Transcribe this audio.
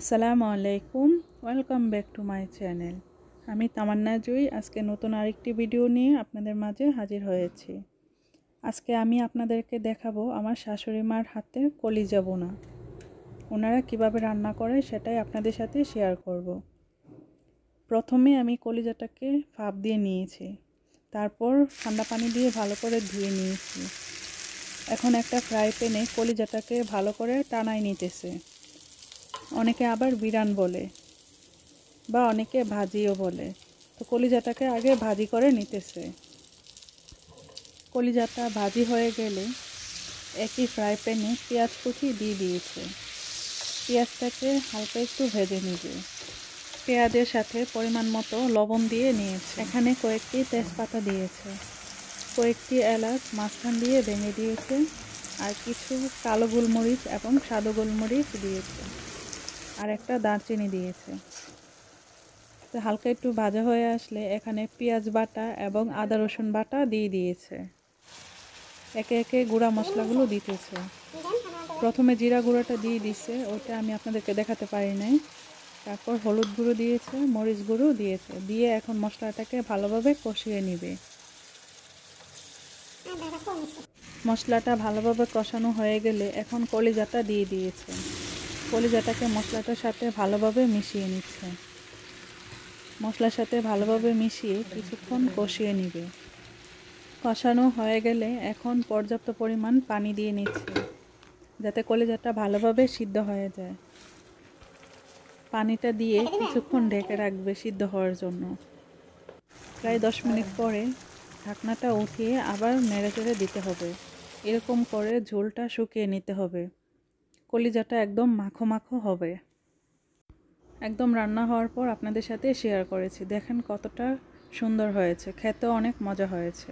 আসসালামু আলাইকুম welcome back to my channel আমি তামান্না জুই আজকে নতুন আরেকটি ভিডিও নিয়ে আপনাদের মাঝে হাজির হয়েছি আজকে আমি আপনাদেরকে দেখাবো আমার শাশুড়ি মার হাতে কলি যাব না ওনারা কিভাবে রান্না করে সেটাই আপনাদের সাথে শেয়ার করব। প্রথমে আমি কলিজাটাকে ফাঁপ দিয়ে নিয়েছি তারপর ঠান্ডা পানি দিয়ে ভালো করে ধুয়ে নিয়েছি এখন একটা ফ্রাই প্যানে কলিজাটাকে ভালো করে টানায় নিতেছে অনেকে আবার বিরান বলে বা অনেকে ভাজিও বলে তো কলিজাটাকে আগে ভাজি করে নিতেছে কলিজাটা ভাজি হয়ে গেলে একই ফ্রাই প্যানে পেঁয়াজ কুচি দিয়ে দিয়েছে পেঁয়াজটাকে হালকা একটু ভেজে নিবে পেঁয়াজের সাথে পরিমাণ মতো লবণ দিয়ে নিয়েছে এখানে কয়েকটি তেজপাতা দিয়েছে কয়েকটি এলাচ মাঝখান দিয়ে ভেঙে দিয়েছে আর কিছু কালো গোলমরিচ এবং সাদা গোলমরিচ দিয়েছে আর একটা দারচিনি দিয়েছে তো হালকা একটু ভাজা হয়ে আসলে এখানে পেঁয়াজ বাটা এবং আদা রসুন বাটা দিয়ে দিয়েছে একে একে গুঁড়া মশলাগুলো দিতেছে প্রথমে জিরা গুঁড়াটা দিয়ে দিছে ওটা আমি আপনাদেরকে দেখাতে পারি নাই তারপর হলুদ গুঁড়ো দিয়েছে মরিচ গুঁড়ো দিয়েছে দিয়ে এখন মশলাটাকে ভালোভাবে কষিয়ে নিবে মশলাটা ভালোভাবে কষানো হয়ে গেলে এখন কলিজাটা দিয়ে দিয়েছে কলিজাটাকে মশলাটার সাথে ভালোভাবে মিশিয়ে নিচ্ছে মশলার সাথে ভালোভাবে মিশিয়ে কিছুক্ষণ কষিয়ে নিবে কষানো হয়ে গেলে এখন পর্যাপ্ত পরিমাণ পানি দিয়ে নিচ্ছে যাতে কলিজাটা ভালোভাবে সিদ্ধ হয়ে যায় পানিটা দিয়ে কিছুক্ষণ ঢেকে রাখবে সিদ্ধ হওয়ার জন্য প্রায় দশ মিনিট পরে ঢাকনাটা উঠিয়ে আবার নেড়ে চেড়ে দিতে হবে এরকম করে ঝোলটা শুকিয়ে নিতে হবে কলিজাটা একদম মাখো মাখো হবে একদম রান্না হওয়ার পর আপনাদের সাথে শেয়ার করেছি দেখেন কতটা সুন্দর হয়েছে খেতে অনেক মজা হয়েছে